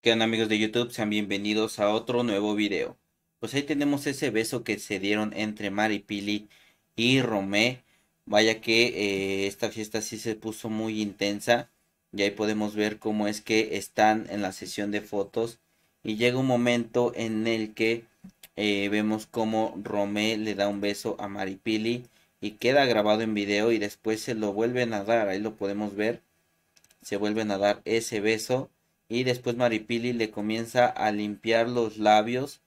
¿Qué onda amigos de YouTube? Sean bienvenidos a otro nuevo video. Pues ahí tenemos ese beso que se dieron entre Mari Pili y Romé. Vaya que eh, esta fiesta sí se puso muy intensa. Y ahí podemos ver cómo es que están en la sesión de fotos y llega un momento en el que eh, vemos como Romé le da un beso a Maripili y queda grabado en video y después se lo vuelven a dar, ahí lo podemos ver, se vuelven a dar ese beso y después Maripili le comienza a limpiar los labios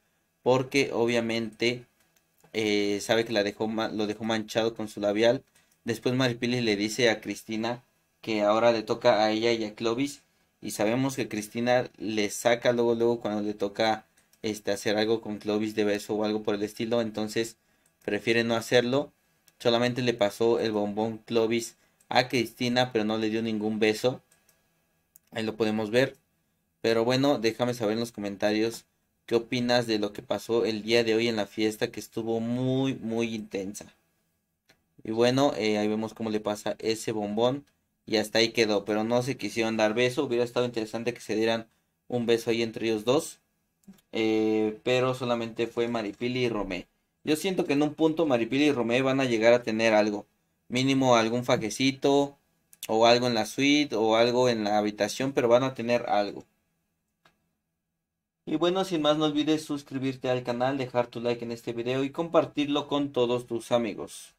porque obviamente eh, sabe que la dejó, lo dejó manchado con su labial. Después Maripili le dice a Cristina que ahora le toca a ella y a Clovis y sabemos que Cristina le saca luego, luego cuando le toca este, hacer algo con Clovis de beso o algo por el estilo. Entonces prefiere no hacerlo. Solamente le pasó el bombón Clovis a Cristina, pero no le dio ningún beso. Ahí lo podemos ver. Pero bueno, déjame saber en los comentarios qué opinas de lo que pasó el día de hoy en la fiesta que estuvo muy, muy intensa. Y bueno, eh, ahí vemos cómo le pasa ese bombón y hasta ahí quedó, pero no se quisieron dar beso, hubiera estado interesante que se dieran un beso ahí entre ellos dos, eh, pero solamente fue Maripili y Romé. Yo siento que en un punto Maripili y Romé van a llegar a tener algo, mínimo algún fajecito. o algo en la suite o algo en la habitación, pero van a tener algo. Y bueno, sin más no olvides suscribirte al canal, dejar tu like en este video y compartirlo con todos tus amigos.